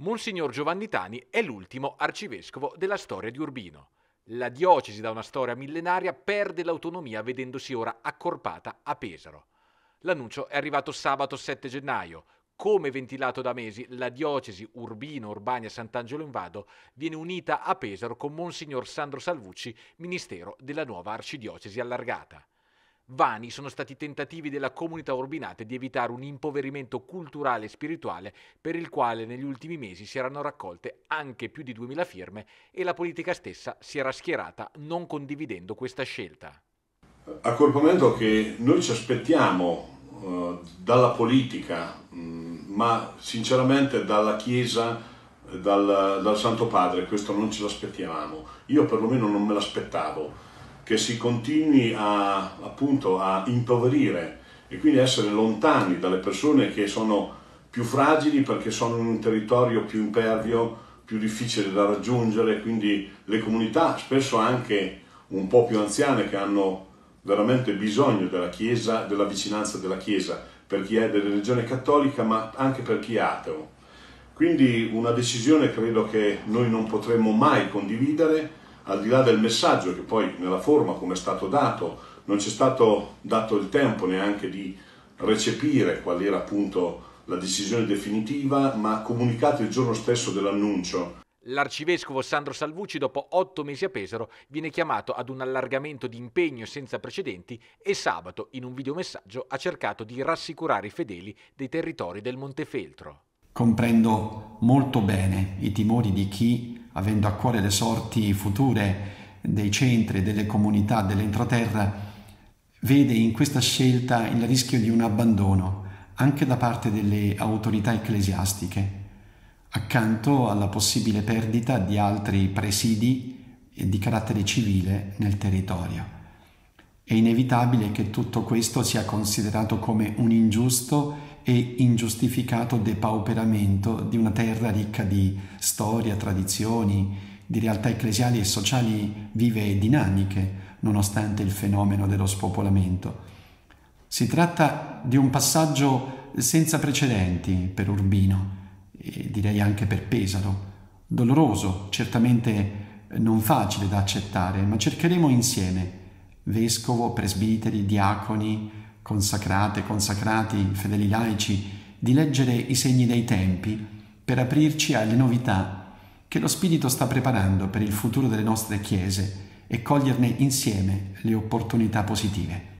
Monsignor Giovanni Tani è l'ultimo arcivescovo della storia di Urbino. La diocesi da una storia millenaria perde l'autonomia vedendosi ora accorpata a Pesaro. L'annuncio è arrivato sabato 7 gennaio. Come ventilato da mesi, la diocesi Urbino-Urbania-Sant'Angelo in Vado viene unita a Pesaro con Monsignor Sandro Salvucci, ministero della nuova arcidiocesi allargata. Vani sono stati i tentativi della comunità urbinate di evitare un impoverimento culturale e spirituale per il quale negli ultimi mesi si erano raccolte anche più di 2000 firme e la politica stessa si era schierata non condividendo questa scelta. Accorpamento che noi ci aspettiamo eh, dalla politica, mm, ma sinceramente dalla Chiesa, dal, dal Santo Padre, questo non ce l'aspettiamo. Io perlomeno non me l'aspettavo che si continui a, appunto, a impoverire e quindi essere lontani dalle persone che sono più fragili perché sono in un territorio più impervio, più difficile da raggiungere, quindi le comunità spesso anche un po' più anziane che hanno veramente bisogno della Chiesa, della vicinanza della Chiesa, per chi è della religione cattolica ma anche per chi è ateo. Quindi una decisione credo che noi non potremmo mai condividere, al di là del messaggio che poi nella forma come è stato dato non ci è stato dato il tempo neanche di recepire qual era appunto la decisione definitiva, ma comunicato il giorno stesso dell'annuncio. L'arcivescovo Sandro Salvucci, dopo otto mesi a Pesaro, viene chiamato ad un allargamento di impegno senza precedenti e sabato, in un videomessaggio, ha cercato di rassicurare i fedeli dei territori del Montefeltro. Comprendo molto bene i timori di chi avendo a cuore le sorti future dei centri, delle comunità, dell'entroterra, vede in questa scelta il rischio di un abbandono anche da parte delle autorità ecclesiastiche, accanto alla possibile perdita di altri presidi di carattere civile nel territorio. È inevitabile che tutto questo sia considerato come un ingiusto e ingiustificato depauperamento di una terra ricca di storia, tradizioni, di realtà ecclesiali e sociali vive e dinamiche, nonostante il fenomeno dello spopolamento. Si tratta di un passaggio senza precedenti per Urbino e direi anche per Pesaro, doloroso, certamente non facile da accettare, ma cercheremo insieme, vescovo, presbiteri, diaconi, consacrate, consacrati, fedeli laici, di leggere i segni dei tempi per aprirci alle novità che lo Spirito sta preparando per il futuro delle nostre chiese e coglierne insieme le opportunità positive.